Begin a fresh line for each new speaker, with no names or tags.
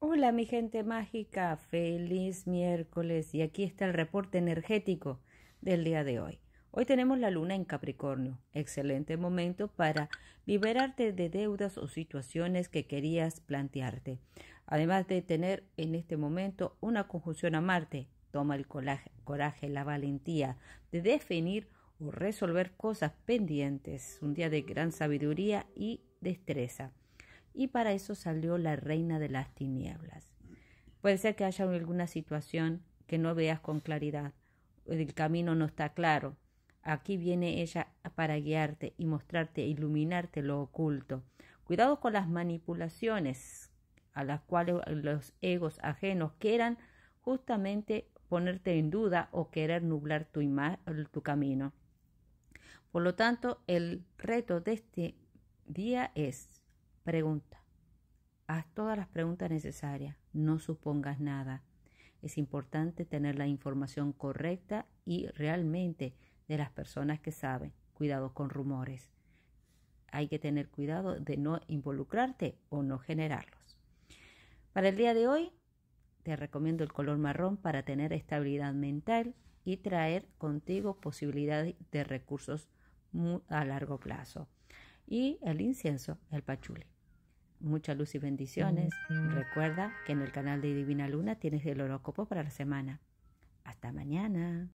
Hola mi gente mágica, feliz miércoles y aquí está el reporte energético del día de hoy. Hoy tenemos la luna en Capricornio, excelente momento para liberarte de deudas o situaciones que querías plantearte. Además de tener en este momento una conjunción a Marte, toma el coraje, la valentía de definir o resolver cosas pendientes. Un día de gran sabiduría y destreza y para eso salió la reina de las tinieblas. Puede ser que haya alguna situación que no veas con claridad, el camino no está claro. Aquí viene ella para guiarte y mostrarte, iluminarte lo oculto. Cuidado con las manipulaciones a las cuales los egos ajenos quieran justamente ponerte en duda o querer nublar tu, tu camino. Por lo tanto, el reto de este día es Pregunta. Haz todas las preguntas necesarias, no supongas nada. Es importante tener la información correcta y realmente de las personas que saben. Cuidado con rumores. Hay que tener cuidado de no involucrarte o no generarlos. Para el día de hoy, te recomiendo el color marrón para tener estabilidad mental y traer contigo posibilidades de recursos a largo plazo. Y el incienso, el pachuli. Mucha luz y bendiciones. Recuerda que en el canal de Divina Luna tienes el horóscopo para la semana. Hasta mañana.